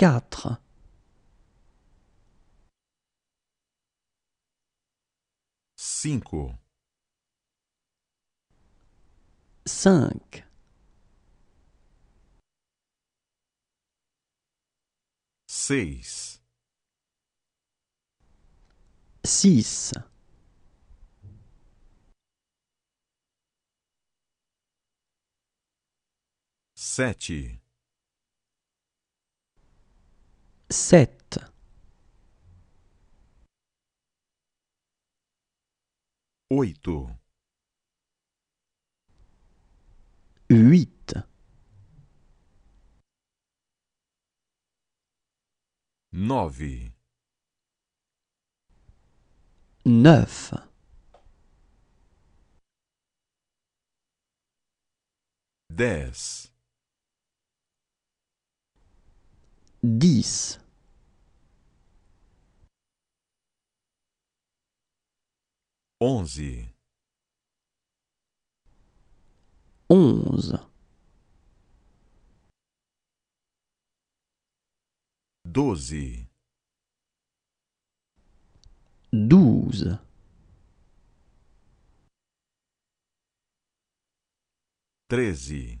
quatro cinco, cinco seis, seis sete. 7 8 8 9 9 10 dix onze onze doze douze treize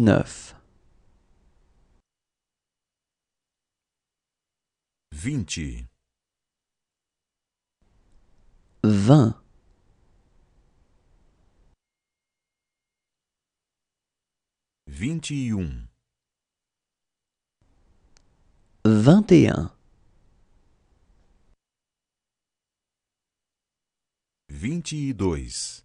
dix-neuf. Vinte. Vingt. Vinte e um. Vingt et un. Vinte e dois.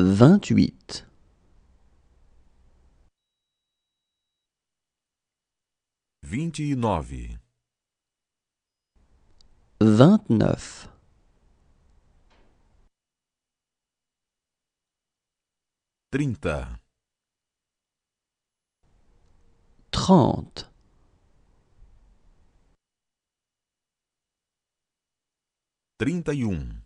e oito vinte e nove e nove trinta trinta trinta e um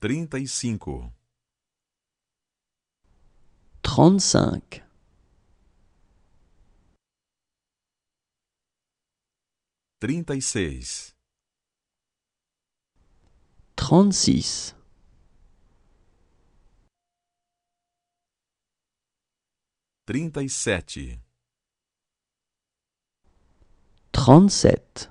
trinta trinta e e cinco, seis, 35 trinta e sete, 37 sete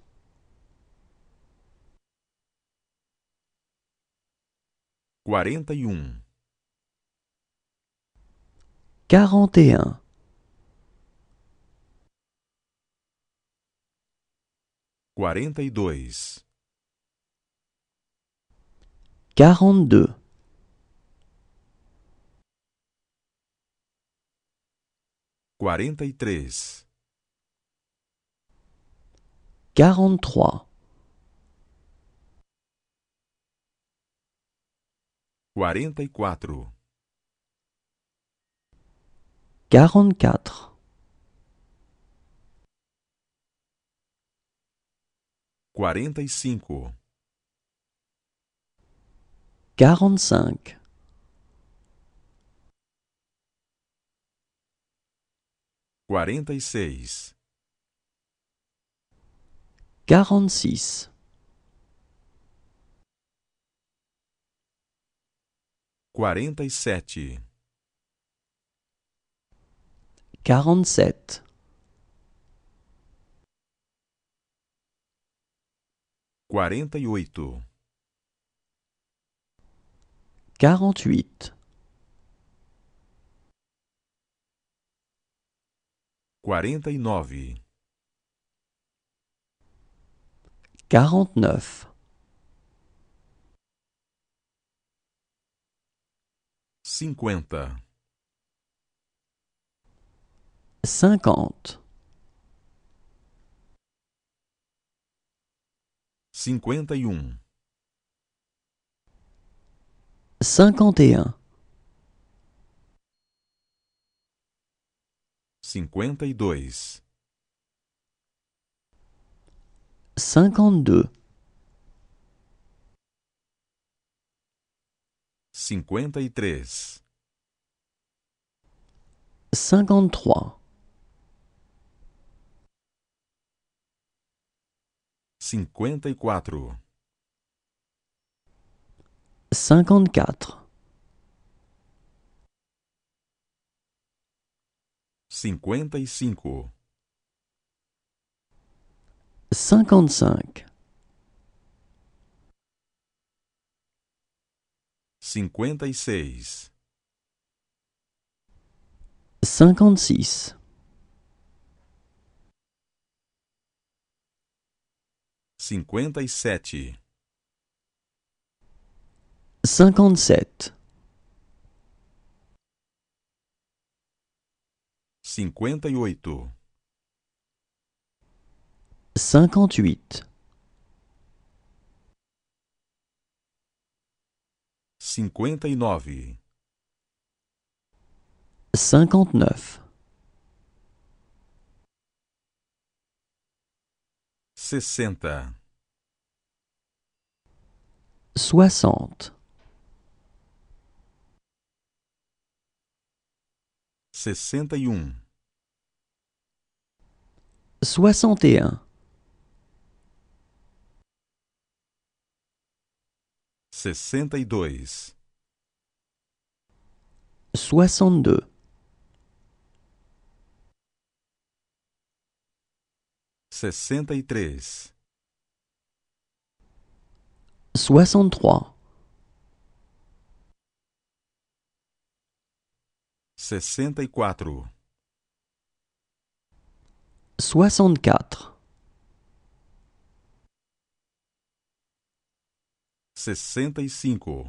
41 41 42 42 43 43 Quarenta e quatro. quarenta e quatre Quarenta e cinco. quarenta e cinq Quarenta e seis. Quarante-six. 47 47 48 48 49 49 cinquenta, cinquante, cinquenta e um, cinquenta e um, cinquenta e dois, cinquenta e dois 53 53 cinquenta e quatro, cinquenta e quatro, cinquenta e cinco, cinquenta e cinco. 56 56 57 57 58 58 59 59 60 60 61 61 62 62 63 63 64 64 65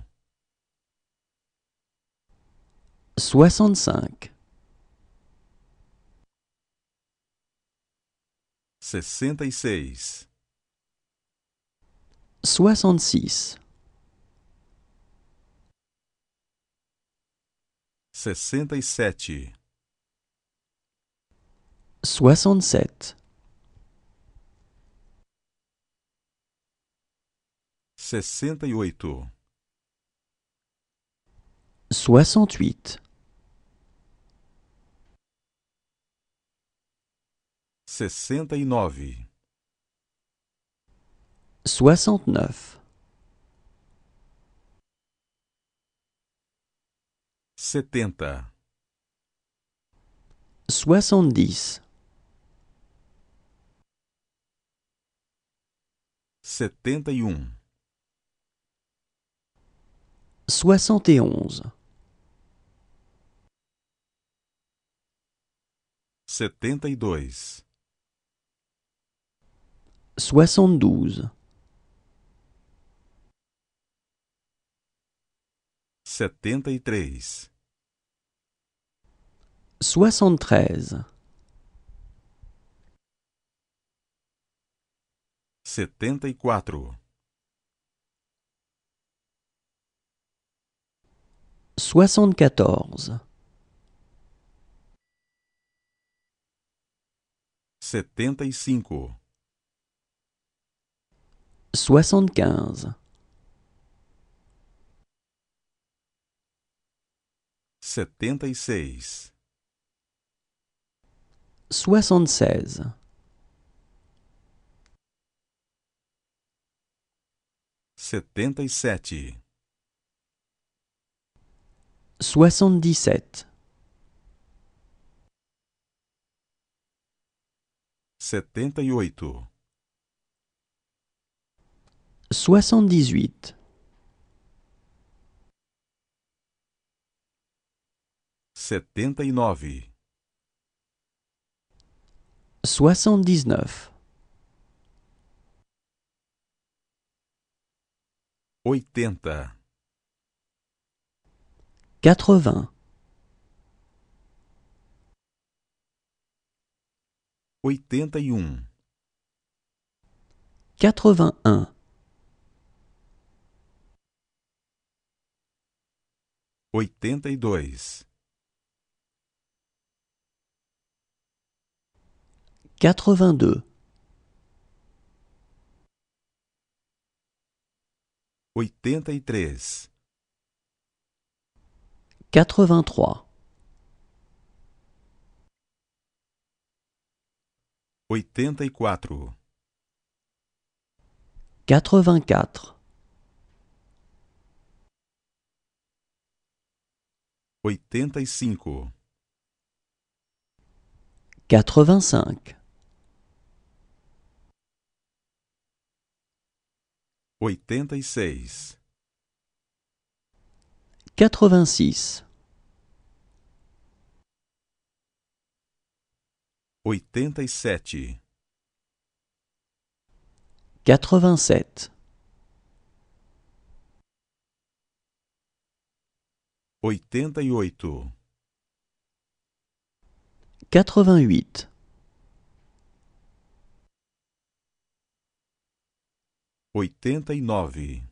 65 66 66 67 67 68 e oito, sessenta e nove, soixante nove, setenta, soixante setenta e um soixante et onze, setenta e dois, soixante douze, setenta e três, soixante treze. setenta e quatro. soixante-quatorze, setenta e cinco, soixante-quinze, setenta e seis, setenta e sete soixante-dix-sept. Setenta e oito. soixante e huit Setenta e nove. Oitenta quatre-vingts oitenta e um, quatre-vingt-un, oitenta e dois, quatre-vingt-deux, oitenta e três quatre vingt Oitenta e quatro. Oitenta e cinco. Oitenta e seis quatre Oitenta e sete. Oitenta e oito. Oitenta e nove.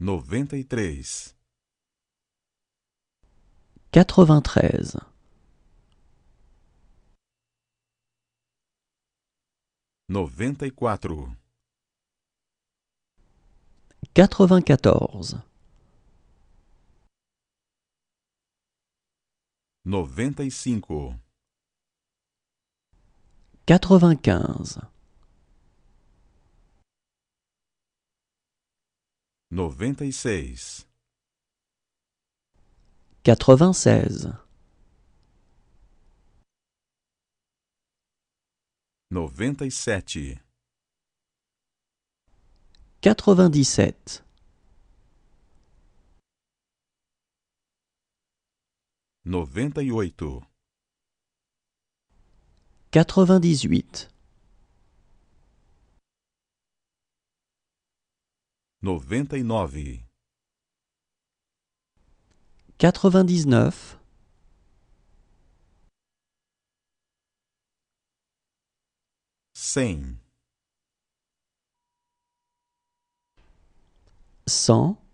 93 93 94 94 95 95 96 96 97 97 98 98 99 99 100 100